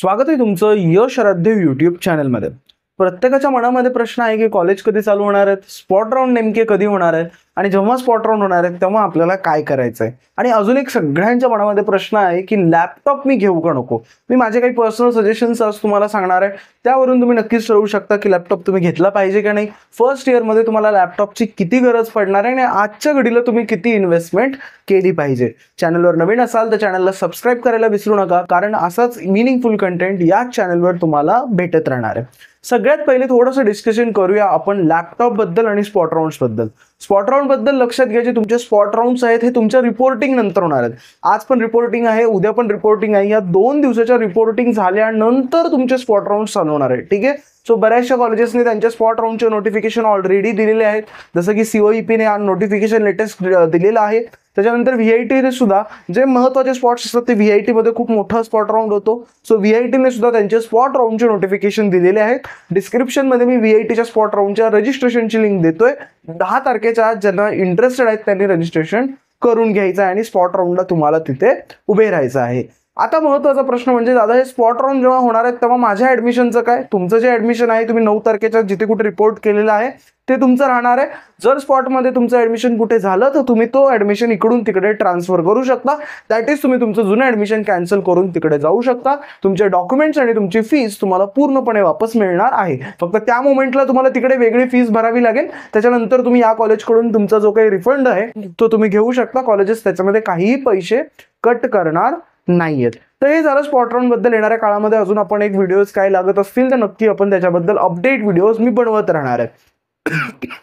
स्वागत आहे तुमचं यश आराध्य यूट्यूब चॅनलमध्ये प्रत्येकाच्या मनामध्ये प्रश्न आहे की कॉलेज कधी चालू होणार आहेत स्पॉट राऊंड नेमके कधी होणार आहेत आणि जेव्हा स्पॉट राऊंड होणार आहे तेव्हा आपल्याला काय करायचं आहे आणि अजून एक सगळ्यांच्या मनामध्ये प्रश्न आहे की लॅपटॉप मी घेऊ का नको मी माझे काही पर्सनल सजेशन्स आज तुम्हाला सांगणार आहे त्यावरून तुम्ही नक्कीच ठरवू शकता की लॅपटॉप तुम्ही घेतला पाहिजे का नाही फर्स्ट इयरमध्ये तुम्हाला लॅपटॉपची किती गरज पडणार आहे आणि आजच्या घडीला तुम्ही किती इन्व्हेस्टमेंट केली पाहिजे चॅनलवर नवीन असाल तर चॅनलला सबस्क्राईब करायला विसरू नका कारण असाच मिनिंगफुल कंटेंट याच चॅनलवर तुम्हाला भेटत राहणार आहे सगळ्यात पहिले थोडंसं डिस्कशन करूया आपण लॅपटॉपबद्दल आणि स्पॉट बद्दल स्पॉट बद्दल लक्षात घ्या जे तुमचे स्पॉट राऊंड्स आहेत हे तुमच्या रिपोर्टिंग नंतर होणार आहेत आज पण रिपोर्टिंग आहे उद्या पण रिपोर्टिंग आहे या दोन दिवसाच्या रिपोर्टिंग झाल्यानंतर तुमचे स्पॉट राऊंड चालू होणार आहे ठीक आहे सो बऱ्याचशा कॉलेजेसने त्यांच्या स्पॉट राऊंडचे नोटिफिकेशन ऑलरेडी दिलेले आहेत जसं की सीओईपीने पीने नोटिफिकेशन लेटेस्ट दिलेलं आहे त्याच्यानंतर व्ही आय टीने सुद्धा जे महत्त्वाचे स्पॉट्स असतात ते व्ही आय टीमध्ये खूप मोठा स्पॉट राऊंड होतो सो व्ही आय टीने सुद्धा त्यांचे स्पॉट राऊंडचे नोटिफिकेशन दिलेले आहेत डिस्क्रिप्शनमध्ये मी व्ही आय टीच्या स्पॉट राऊंडच्या रजिस्ट्रेशनची लिंक देतोय दहा तारखेच्या ज्यांना इंटरेस्टेड आहेत त्यांनी रजिस्ट्रेशन करून घ्यायचं आहे आणि स्पॉट राऊंडला तुम्हाला तिथे उभे राहायचं आहे आता महत्त्वाचा प्रश्न म्हणजे दादा हे स्पॉट राऊंड जेव्हा होणार आहेत तेव्हा माझ्या ॲडमिशनचं काय तुमचं जे ॲडमिशन आहे तुम्ही नऊ तारखेच्या जिथे कुठे रिपोर्ट केलेला आहे ते तुमचं राहणार आहे जर स्पॉटमध्ये तुमचं ॲडमिशन कुठे झालं तर तुम्ही तो ॲडमिशन इकडून तिकडे ट्रान्सफर करू शकता दॅट इज तुम्ही तुमचं जुनं ॲडमिशन कॅन्सल करून तिकडे जाऊ शकता तुमचे डॉक्युमेंट्स आणि तुमची फीस तुम्हाला पूर्णपणे वापस मिळणार आहे फक्त त्या मोमेंटला तुम्हाला तिकडे वेगळी फीस भरावी लागेल त्याच्यानंतर तुम्ही या कॉलेजकडून तुमचा जो काही रिफंड आहे तो तुम्ही घेऊ शकता कॉलेजेस त्याच्यामध्ये काहीही पैसे कट करणार नाहीयेत तर हे झालं स्पॉटरॉन बद्दल येणाऱ्या काळामध्ये अजून आपण एक व्हिडिओज काय लागत असतील तर नक्की आपण त्याच्याबद्दल अपडेट व्हिडिओज मी बनवत राहणार आहे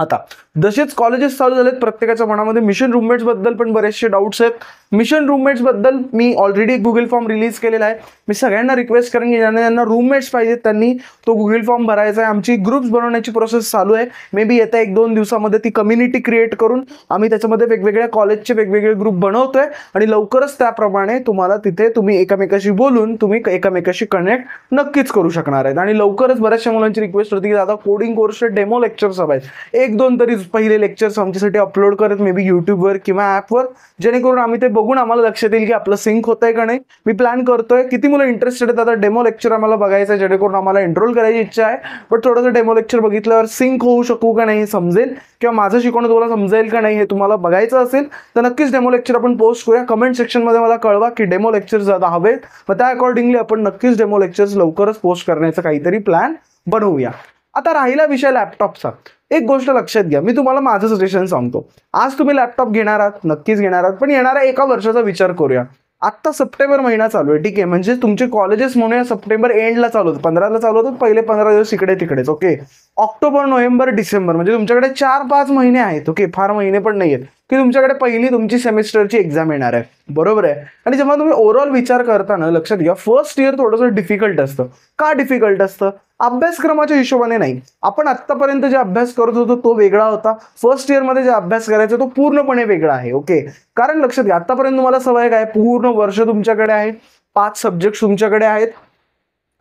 आता जसेच कॉलेजेस चालू झालेत प्रत्येकाच्या मनामध्ये मिशन रूममेट्स बद्दल पण बरेचसे डाऊट्स आहेत मिशन रूममेट्स बद्दल मी ऑलरेडी एक गुगल फॉर्म रिलीज केलेला आहे मी सगळ्यांना रिक्वेस्ट करेन की ज्यांना ज्यांना रूममेट्स पाहिजेत त्यांनी तो गुगल फॉर्म भरायचा आहे आमची ग्रुप्स बनवण्याची प्रोसेस चालू आहे मे बी येत्या एक दोन दिवसामध्ये ती कम्युनिटी क्रिएट करून आम्ही त्याच्यामध्ये वेगवेगळ्या कॉलेजचे वेगवेगळे ग्रुप बनवतोय आणि लवकरच त्याप्रमाणे तुम्हाला तिथे तुम्ही एकामेकाशी बोलून तुम्ही एकामेकाशी कनेक्ट नक्कीच करू शकणार आहेत आणि लवकरच बऱ्याचशा मुलांची रिक्वेस्ट होती की दादा कोडिंग कोर्सचे डेमो लेक्चर्स हवे एक दोन तरी पहिले लेक्चर्स आमच्यासाठी अपलोड करत मे बी यूट्यूबवर किंवा ॲपवर जेणेकरून आम्ही ते बघून आम्हाला लक्षात येईल की आपलं सिंक होत आहे का नाही मी प्लॅन करतोय किती मुलं इंटरेस्टेड आहेत आता डेमो लेक्चर आम्हाला बघायचं आहे जेणेकरून आम्हाला एनरोल करायची इच्छा आहे पण थोडंसं डेमो लेक्चर बघितल्यावर सिंक होऊ शकू का नाही समजेल किंवा माझं शिकवणं तुम्हाला समजेल का नाही हे तुम्हाला बघायचं असेल तर नक्कीच डेमो लेक्चर आपण पोस्ट करूया कमेंट सेक्शनमध्ये मला कळवा की डेमो लेक्चर आता हवेत मग त्या अकॉर्डिंगली आपण नक्कीच डेमो लेक्चर्स लवकरच पोस्ट करण्याचं काहीतरी प्लॅन बनवूया आता राहिला विषय लॅपटॉपचा एक गोष्ट लक्षात घ्या मी तुम्हाला माझं सजेशन सांगतो आज तुम्ही लॅपटॉप घेणार आहात नक्कीच घेणार आहात पण येणाऱ्या एका वर्षाचा विचार करूया आत्ता सप्टेंबर महिना चालू आहे ठीक आहे म्हणजे तुमचे कॉलेजेस म्हणून या सप्टेंबर एंडला चालू होतं पंधराला चालू होतं पहिले पंधरा दिवस इकडे तिकडेच ओके ऑक्टोबर नोव्हेंबर डिसेंबर म्हणजे तुमच्याकडे चार पाच महिने आहेत ओके फार महिने पण नाही आहेत की तुमच्याकडे पहिली तुमची सेमिस्टरची एक्झाम येणार आहे बरोबर आहे आणि जेव्हा तुम्ही ओव्हरऑल विचार करताना लक्षात घ्या फर्स्ट इयर थोडंसं डिफिकल्ट असतं का डिफिकल्ट असतं अभ्यासक्रमाच्या हिशोबाने नाही आपण आत्तापर्यंत जे अभ्यास करत होतो तो वेगळा होता फर्स्ट इयरमध्ये जे अभ्यास करायचा तो पूर्णपणे वेगळा आहे ओके कारण लक्षात घ्या आत्तापर्यंत तुम्हाला सवय काय पूर्ण वर्ष तुमच्याकडे आहे पाच सब्जेक्ट तुमच्याकडे आहेत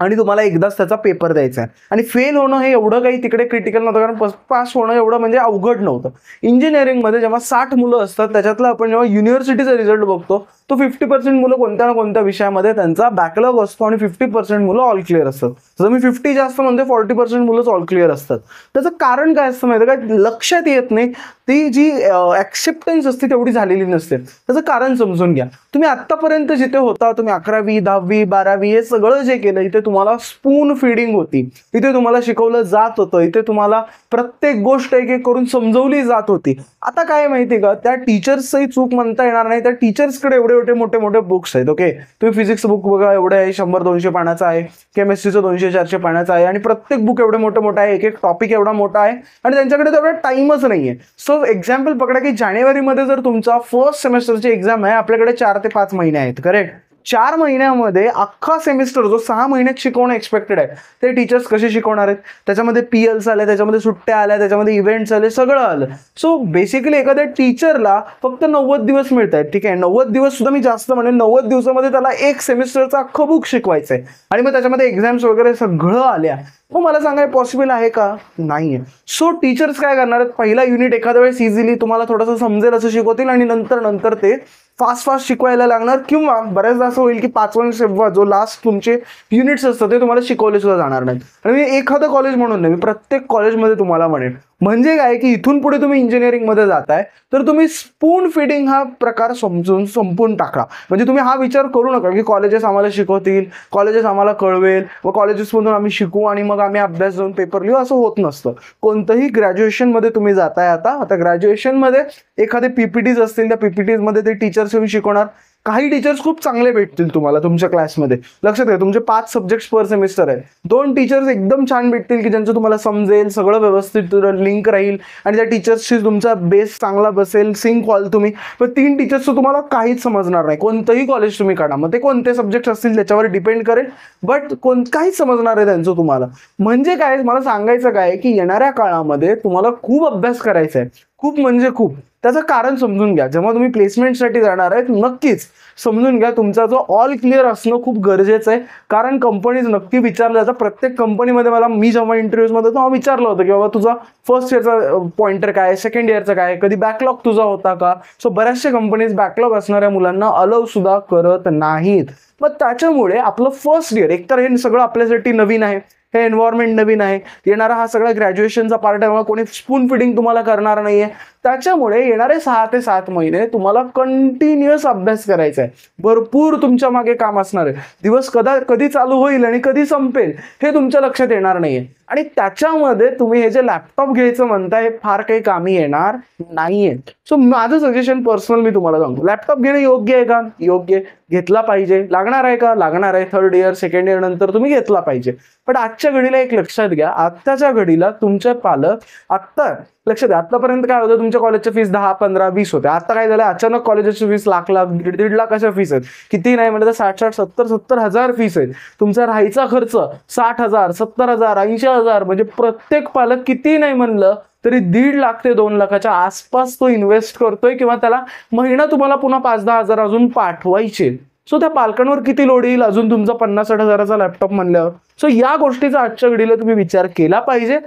आणि तुम्हाला एकदाच त्याचा पेपर द्यायचा आहे आणि फेल होणं हे एवढं काही तिकडे क्रिटिकल नव्हतं कारण पास होणं एवढं म्हणजे अवघड नव्हतं इंजिनिअरिंगमध्ये जेव्हा साठ मुलं असतात त्याच्यातलं आपण जेव्हा युनिव्हर्सिटीचा रिझल्ट बघतो तो फिफ्टी पर्सेंट मुलं कोणत्या ना कोणत्या विषयामध्ये त्यांचा बॅकलॉग असतो आणि फिफ्टी पर्सेंट मुलं ऑल क्लिअर असतात जर मी फिफ्टी जास्त म्हणते फॉर्टी पर्सेंट मुलंच ऑल क्लिअर असतात त्याचं कारण काय असतं माहिती काय लक्षात येत नाही ती जी ॲक्सेप्टन्स असते तेवढी झालेली नसते त्याचं कारण समजून घ्या तुम्ही आत्तापर्यंत जिथे होता तुम्ही अकरावी दहावी बारावी हे सगळं जे केलं इथे तुम्हाला स्पून फिडिंग होती इथे तुम्हाला शिकवलं जात होतं इथे तुम्हाला प्रत्येक गोष्ट एक एक करून समजवली जात होती आता काय माहिती का त्या टीचर्सही चूक म्हणता येणार नाही त्या टीचर्सकडे एवढे एवढे मोठे मोठे बुक्स आहेत ओके तुम्ही फिजिक्स बुक बघा एवढे आहे शंभर दोनशे पाण्याचा आहे केमिस्ट्रीचं दोनशे चारशे पाण्याचा आहे आणि प्रत्येक बुक एवढे मोठे मोठे आहे एक एक टॉपिक एवढा मोठा आहे आणि त्यांच्याकडे तेवढा टाईमच नाही आहे सो एक्झाम्पल पकडा की जानेवारीमध्ये जर तुमचा फर्स्ट सेमेस्टरची एक्झाम आहे आपल्याकडे चार ते पाच महिने आहेत करेक्ट चार महिन्यामध्ये अख्खा सेमिस्टर जो सहा महिन्यात शिकवणं एक्सपेक्टेड आहे ते टीचर्स कसे शिकवणार आहेत त्याच्यामध्ये पी एल्स आल्या त्याच्यामध्ये सुट्ट्या आल्या त्याच्यामध्ये इव्हेंट्स आले सगळं आलं सो बेसिकली एखाद्या टीचरला फक्त नव्वद दिवस मिळत आहेत ठीक आहे नव्वद दिवस सुद्धा मी जास्त म्हणेन नव्वद दिवसामध्ये त्याला एक सेमिस्टरचा अख्खं बुक शिकवायचं आहे आणि मग त्याच्यामध्ये एक्झाम्स वगैरे सगळं आल्या मग मला सांगाय पॉसिबल आहे का नाही आहे सो टीचर्स काय करणार आहेत पहिला युनिट एखाद्या वेळेस इझिली तुम्हाला थोडंसं समजेल असं शिकवतील आणि नंतर नंतर ते फास्ट फास्ट शिकवायला लागणार किंवा बऱ्याचदा असं होईल की पाचवा सेवा जो लास्ट तुमचे युनिट्स असतात ते तुम्हाला शिकवले सुद्धा जाणार नाहीत आणि मी एखादं कॉलेज म्हणून नाही मी प्रत्येक कॉलेजमध्ये तुम्हाला म्हणेन म्हणजे काय की इथून पुढे तुम्ही इंजिनिअरिंगमध्ये जाताय तर तुम्ही स्पून फिडिंग हा प्रकार समजून संपून टाका म्हणजे तुम्ही हा विचार करू नका की कॉलेजेस आम्हाला शिकवतील कॉलेजेस आम्हाला कळवेल व कॉलेजेसमधून आम्ही शिकू आणि मग आम्ही अभ्यास जाऊन पेपर लिहू असं होत नसतं कोणतंही ग्रॅज्युएशनमध्ये तुम्ही जाताय आता आता ग्रॅज्युएशनमध्ये एखादे पीपीटीज असतील त्या पीपीटीजमध्ये ते टीचर्स येऊन शिकवणार काही टीचर्स खूप चांगले भेटतील तुम्हाला तुमच्या क्लासमध्ये लक्षात घ्या तुमचे पाच सब्जेक्ट्स पर सेमिस्टर आहे दोन टीचर्स एकदम छान भेटतील की ज्यांचं तुम्हाला समजेल सगळं व्यवस्थित लिंक राहील आणि त्या टीचर्सशी तुमचा बेस चांगला बसेल सिंक कॉल तुम्ही पण तीन टीचर्सचं तुम्हाला काहीच समजणार नाही कोणतंही कॉलेज तुम्ही काढा मग ते कोणते सब्जेक्ट असतील त्याच्यावर डिपेंड करेल बट कोण काहीच समजणार आहे त्यांचं तुम्हाला म्हणजे काय मला सांगायचं काय की येणाऱ्या काळामध्ये तुम्हाला खूप अभ्यास करायचा आहे खूप म्हणजे खूप त्याचं कारण समजून घ्या जेव्हा तुम्ही प्लेसमेंटसाठी जाणार आहेत नक्कीच समजून घ्या तुमचा जो ऑल क्लिअर असणं खूप गरजेचं आहे कारण कंपनीज नक्की विचारलं जातं प्रत्येक कंपनीमध्ये मला मी जेव्हा इंटरव्ह्यूजमध्ये तेव्हा विचारलं होतं की बाबा तुझा फर्स्ट इयरचा पॉइंटर काय सेकंड इयरचा काय कधी बॅकलॉग तुझा होता का सो बऱ्याचशा कंपनीज बॅकलॉग असणाऱ्या मुलांना अलव सुद्धा करत नाहीत मग त्याच्यामुळे आपलं फर्स्ट इयर एकतर हे सगळं आपल्यासाठी नवीन आहे हे एन्व्हायरमेंट नवीन आहे येणारा हा सगळा ग्रॅज्युएशनचा पार्ट आहे कोणी स्पून फिटिंग तुम्हाला करणार नाहीये त्याच्यामुळे येणारे सहा ते सात महिने तुम्हाला कंटिन्युअस अभ्यास करायचा आहे भरपूर तुमच्या मागे काम असणार आहे दिवस कदा कधी चालू होईल आणि कधी संपेल हे तुमच्या लक्षात येणार नाहीये आणि त्याच्यामध्ये तुम्ही हे जे लॅपटॉप घ्यायचं म्हणताय फार काही कामी येणार नाहीये सो माझं सजेशन पर्सनल मी तुम्हाला सांगतो लॅपटॉप घेणं योग्य आहे का योग्य घेतला पाहिजे लागणार आहे का लागणार आहे थर्ड इयर सेकंड इयर नंतर तुम्ही घेतला पाहिजे पण आजच्या घडीला एक लक्षात घ्या आत्ताच्या घडीला तुमचे पालक आत्ता लक्ष द्या आतापर्यंत काय होतं तुमच्या कॉलेजच्या फीस दहा पंधरा वीस होत्या आता काय झालं अचानक कॉलेजची फीस लाख लाख दीड दीड लाख अशा फीस आहेत किती नाही म्हणजे साठ साठ सत्तर सत्तर हजार फीस आहेत तुमचा राहायचा खर्च साठ हजार सत्तर हजार ऐंशी हजार म्हणजे प्रत्येक पालक किती नाही म्हणलं तरी दीड लाख ते दोन लाखाच्या आसपास तो इन्व्हेस्ट करतोय किंवा त्याला महिना तुम्हाला पुन्हा पाच दहा हजार अजून पाठवायचे सो त्या पालकांवर किती लोड येईल अजून तुमचा पन्नास साठ हजाराचा लॅपटॉप म्हणल्यावर सो या गोष्टीचा आजच्या घडीला तुम्ही विचार केला पाहिजे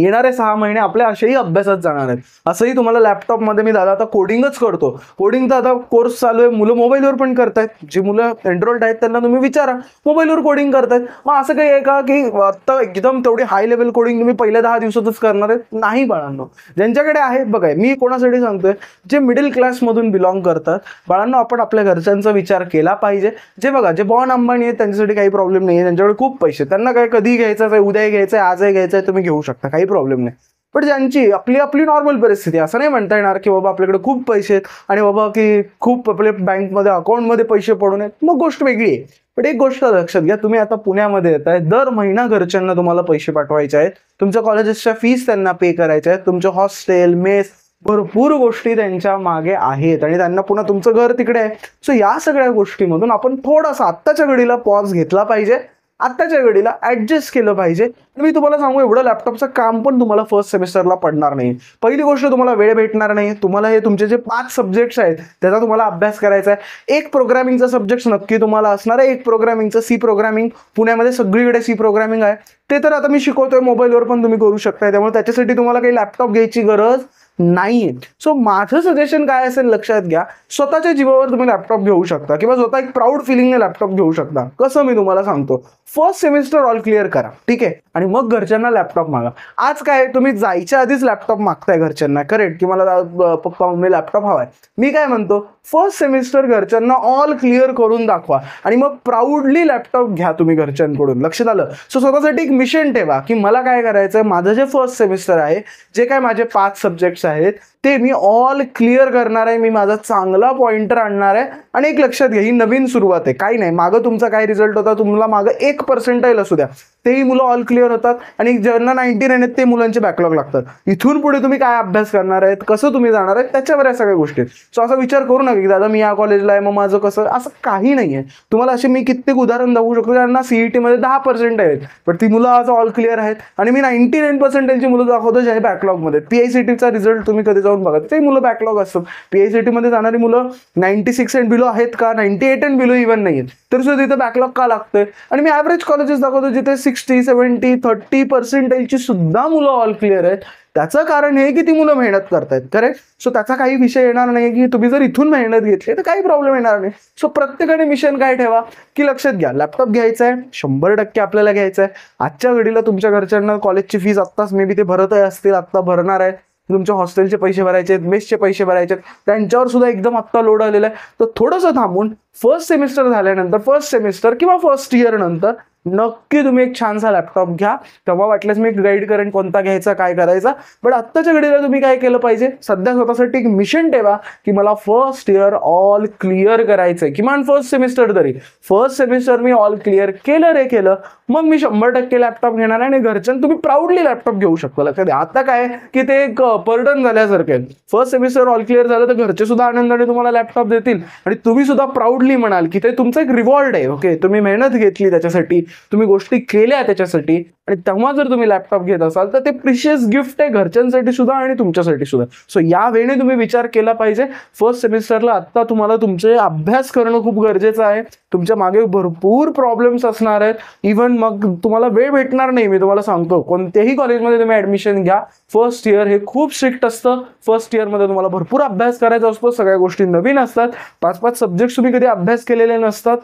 येणारे सहा महिने आपल्या अशाही अभ्यासात जाणार आहेत असंही तुम्हाला लॅपटॉपमध्ये मी दादा आता कोडिंगच करतो कोडिंग तर आता कोर्स चालू आहे मुलं मोबाईलवर पण करतायत जी मुलं एनरोल्ड आहेत त्यांना तुम्ही विचारा मोबाईलवर कोडिंग करतायत मग असं काही आहे का की आत्ता एकदम तेवढी हाय लेवल कोडिंग तुम्ही पहिल्या दहा दिवसातच करणार आहेत नाही बाळांनो ज्यांच्याकडे आहे बघा मी कोणासाठी सांगतोय जे मिडल क्लासमधून बिलॉंग करतात बाळांना आपण आपल्या घरच्यांचा विचार केला पाहिजे जे बघा जे बॉन अंबानी आहेत त्यांच्यासाठी काही प्रॉब्लेम नाही आहे त्यांच्याकडे खूप पैसे त्यांना काय कधी घ्यायचं आहे उद्याही घ्यायचं आहे आजही घ्यायचं आहे तुम्ही घेऊ शकता काही काही प्रॉब्लेम नाही पण ज्यांची आपली आपली नॉर्मल परिस्थिती असं नाही म्हणता येणार की बाबा आपल्याकडे खूप पैसे आहेत आणि बाबा की खूप आपले बँकमध्ये अकाउंटमध्ये पैसे पडून आहेत मग गोष्ट वेगळी आहे पण एक गोष्ट लक्षात घ्या तुम्ही आता पुण्यामध्ये येत आहे दर महिना घरच्यांना तुम्हाला पैसे पाठवायचे आहेत तुमच्या कॉलेजेसच्या फीस त्यांना पे करायच्या आहेत तुमचं हॉस्टेल मेस भरपूर गोष्टी त्यांच्या मागे आहेत आणि त्यांना पुन्हा तुमचं घर तिकडे आहे सो या सगळ्या गोष्टीमधून आपण थोडासा आत्ताच्या घडीला पॉज घेतला पाहिजे आत्ताच्या वेळेला ऍडजस्ट केलं पाहिजे मी तुम्हाला सांगू एवढं लॅपटॉपचं काम पण तुम्हाला फर्स्ट सेमेस्टरला पडणार नाही पहिली गोष्ट तुम्हाला वेळ भेटणार नाही तुम्हाला हे तुमचे जे पाच सब्जेक्ट्स आहेत त्याचा तुम्हाला अभ्यास करायचा आहे एक प्रोग्रामिंगचा सब्जेक्ट नक्की तुम्हाला असणार आहे एक प्रोग्रामिंगचं सी प्रोग्रामिंग पुण्यामध्ये सगळीकडे सी प्रोग्रामिंग आहे ते तर आता मी शिकवतोय मोबाईलवर पण तुम्ही करू शकताय त्यामुळे त्याच्यासाठी तुम्हाला काही लॅपटॉप घ्यायची गरज नाहीये सो माझं सजेशन काय असेल लक्षात घ्या स्वतःच्या जीवावर तुम्ही लॅपटॉप घेऊ शकता किंवा स्वतः एक प्राऊड फिलिंगने लॅपटॉप घेऊ शकता कसं मी तुम्हाला सांगतो फर्स्ट सेमिस्टर ऑल क्लिअर करा ठीक आहे आणि मग घरच्यांना लॅपटॉप मागा आज काय तुम्ही जायच्या आधीच लॅपटॉप मागताय घरच्यांना करेक्ट की मला पप्पा मम्मी लॅपटॉप हवाय मी काय म्हणतो फर्स्ट सेमिस्टर घरच्यांना ऑल क्लिअर करून दाखवा आणि मग प्राऊडली लॅपटॉप घ्या तुम्ही घरच्यांकडून लक्षात आलं सो स्वतःसाठी एक मिशन ठेवा की मला काय करायचं माझं जे फर्स्ट सेमिस्टर आहे जे काय माझे पाच सब्जेक्ट आहेत ते मी ऑल क्लिअर करणार आहे मी माझा चांगला पॉइंटर आणणार आहे आणि एक लक्षात घ्या ही नवीन सुरुवात आहे काही नाही मागं तुमचा काय रिझल्ट होता तुम्हाला मागं एक पर्सेंटाईल असू द्या तेही मुलं ऑल क्लिअर होतात आणि ज्यांना नाईन्टी नाईन आहेत ते मुलांचे बॅकलॉग लागतात इथून पुढे तुम्ही काय अभ्यास करणार आहेत कसं तुम्ही जाणार आहेत त्याच्यावर या सगळ्या गोष्टी सो असा विचार करू नका की दादा मी या कॉलेजला आहे मग माझं कसं असं काही नाही आहे तुम्हाला असे मी कित्येक उदाहरण दाखवू शकतो ज्यांना सीईटीमध्ये e दहा पर्सेंट आहेत पण ती मुलं आज ऑल क्लिअर आहेत आणि मी नाईन्टी नाईन त्यांची मुलं दाखवतो जे आहे बॅकलॉगमध्ये पी आय सी टीचा रिझल्ट तुम्ही कधी जाऊन बघा ते मुलं बॅकलॉग असतो पीएचसीटी मध्ये जाणारी मुलं नाईन्टी सिक्स अँड बिलो आहेत का ninety eight and below even नाही आहेत तर सुद्धा तिथं बॅकलॉग का लागतंय आणि मी ॲव्हरेज कॉलेजेस दाखवतो जिथे सिक्स्टी सेव्हन्टी थर्टी पर्सेंटेजची सुद्धा मुलं ऑल क्लिअर आहेत त्याचं कारण हे की ती मुलं मेहनत करतायत करेक्ट सो त्याचा काही विषय येणार नाही की तुम्ही जर इथून मेहनत घेतली तर काही प्रॉब्लेम येणार नाही सो प्रत्येकाने मिशन काय ठेवा की लक्षात घ्या लॅपटॉप घ्यायचा आहे शंभर टक्के आपल्याला घ्यायचा आहे आजच्या घडीला तुमच्या घरच्यांना कॉलेजची फीस आत्ताच मे बी ते भरतही असतील आत्ता भरणार आहे तुमच्या हॉस्टेलचे पैसे भरायचे आहेत मेसचे पैसे भरायचे आहेत त्यांच्यावर सुद्धा एकदम आत्ता लोड आलेला आहे तर थोडंसं थांबून फर्स्ट सेमिस्टर झाल्यानंतर फर्स्ट सेमिस्टर किंवा फर्स्ट इयर नंतर नक्की तुम्ही एक छानसा लॅपटॉप घ्या तेव्हा वाटल्यास मी गाईड करेन कोणता घ्यायचा काय करायचा बट आत्ताच्या घडीला तुम्ही काय केलं पाहिजे सध्या स्वतःसाठी एक मिशन ठेवा की मला फर्स्ट इयर ऑल क्लिअर करायचंय किमान फर्स्ट सेमिस्टर तरी फर्स्ट सेमिस्टर मी ऑल क्लिअर केलं रे केलं मग मी शंभर टक्के लॅपटॉप घेणार आहे आणि घरच्यां तुम्ही प्राऊडली लॅपटॉप घेऊ शकता लक्षात आता काय की ते एक पर्टन झाल्यासारखे फर्स्ट सेमिस्टर ऑल क्लिअर झालं तर घरचे सुद्धा आनंदाने तुम्हाला लॅपटॉप देतील आणि तुम्ही सुद्धा प्राऊडली म्हणाल की ते तुमचं एक रिवॉर्ड आहे ओके तुम्ही मेहनत घेतली त्याच्यासाठी तुम्ही गोष्टी केल्या त्याच्यासाठी आणि तेव्हा जर तुम्ही लॅपटॉप घेत असाल तर ते प्रिशियस गिफ्ट आहे घरच्यांसाठी सुद्धा आणि तुमच्यासाठी सुद्धा सो या वेळेने तुम्ही विचार केला पाहिजे फर्स्ट सेमिस्टरला आत्ता तुम्हाला तुमचे अभ्यास करणं खूप गरजेचं आहे तुमच्या मागे भरपूर प्रॉब्लेम्स असणार आहेत इव्हन मग तुम्हाला वेळ भेटणार नाही मी तुम्हाला सांगतो कोणत्याही कॉलेजमध्ये तुम्ही ऍडमिशन घ्या फर्स्ट इयर हे खूप स्ट्रिक्ट असतं फर्स्ट इयरमध्ये तुम्हाला भरपूर अभ्यास करायचा असतो सगळ्या गोष्टी नवीन असतात पाच पाच सब्जेक्ट तुम्ही कधी अभ्यास केलेले नसतात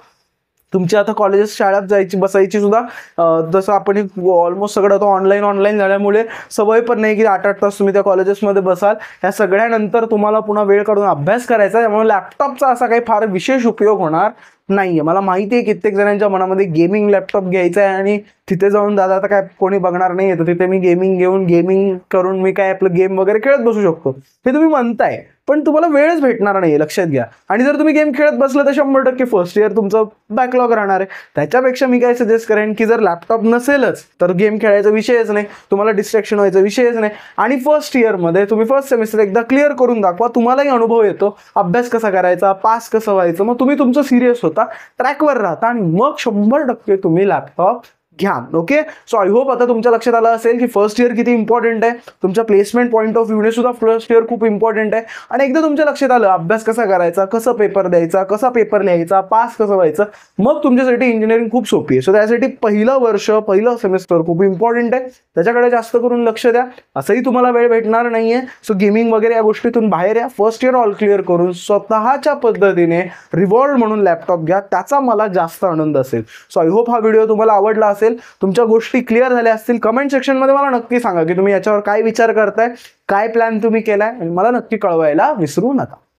तुमची आता कॉलेजेस शाळेत जायची बसायची सुद्धा जसं आपण ऑलमोस्ट सगळं आता ऑनलाईन ऑनलाईन झाल्यामुळे सवय पण नाही की आठ आठ तास तुम्ही त्या कॉलेजेसमध्ये बसाल या सगळ्यानंतर तुम्हाला पुन्हा वेळ काढून अभ्यास करायचा त्यामुळे लॅपटॉपचा असा काही फार विशेष उपयोग होणार नाही आहे मला माहिती आहे कित्येक जणांच्या मनामध्ये गेमिंग लॅपटॉप घ्यायचा आहे आणि तिथे जाऊन दादा आता काय कोणी बघणार नाही आहे तर तिथे मी गेमिंग घेऊन गेमिंग करून मी काय आपलं गेम वगैरे खेळत बसू शकतो हे तुम्ही म्हणताय पण तुम्हाला वेळच भेटणार नाही लक्षात घ्या आणि जर तुम्ही गेम खेळत बसला तर शंभर टक्के फर्स्ट इयर तुमचं बॅकलॉग राहणार आहे त्याच्यापेक्षा मी काय सजेस्ट करेन की जर लॅपटॉप नसेलच तर गेम खेळायचा विषयच नाही तुम्हाला डिस्ट्रॅक्शन व्हायचा विषयच नाही आणि फर्स्ट इयरमध्ये तुम्ही फर्स्ट सेमिस्टर एकदा क्लिअर करून दाखवा तुम्हालाही अनुभव येतो अभ्यास कसा करायचा पास कसं व्हायचं मग तुम्ही तुमचं सिरियस होता ट्रॅकवर राहता आणि मग शंभर टक्के तुम्ही लॅपटॉप घ्या ओके सो आय होप आता तुमच्या लक्षात आलं असेल की फर्स्ट इयर किती इम्पॉर्टंट आहे तुमच्या प्लेसमेंट पॉईंट ऑफ व्ह्यूने सुद्धा फर्स्ट इयर खूप इम्पॉर्टंट आहे आणि एकदा तुमच्या लक्षात आलं अभ्यास कसा करायचा कसं पेपर द्यायचा कसा पेपर लिहायचा पास कसं व्हायचं मग तुमच्यासाठी इंजिनिअरिंग खूप सोपी आहे सो त्यासाठी पहिलं वर्ष पहिलं सेमेस्टर खूप इम्पॉर्टंट आहे त्याच्याकडे जास्त करून लक्ष द्या असंही तुम्हाला वेळ भेटणार नाही आहे सो गेमिंग वगैरे या गोष्टीतून बाहेर या फर्स्ट इयर ऑल क्लिअर करून स्वतःच्या पद्धतीने रिवॉल्ड म्हणून लॅपटॉप घ्या त्याचा मला जास्त आनंद असेल सो आय होप हा व्हिडिओ तुम्हाला आवडला असेल असेल तुमच्या गोष्टी क्लिअर झाल्या असतील कमेंट सेक्शनमध्ये मला नक्की सांगा की तुम्ही याच्यावर काय विचार करताय काय प्लॅन तुम्ही केलाय मला नक्की कळवायला विसरू नका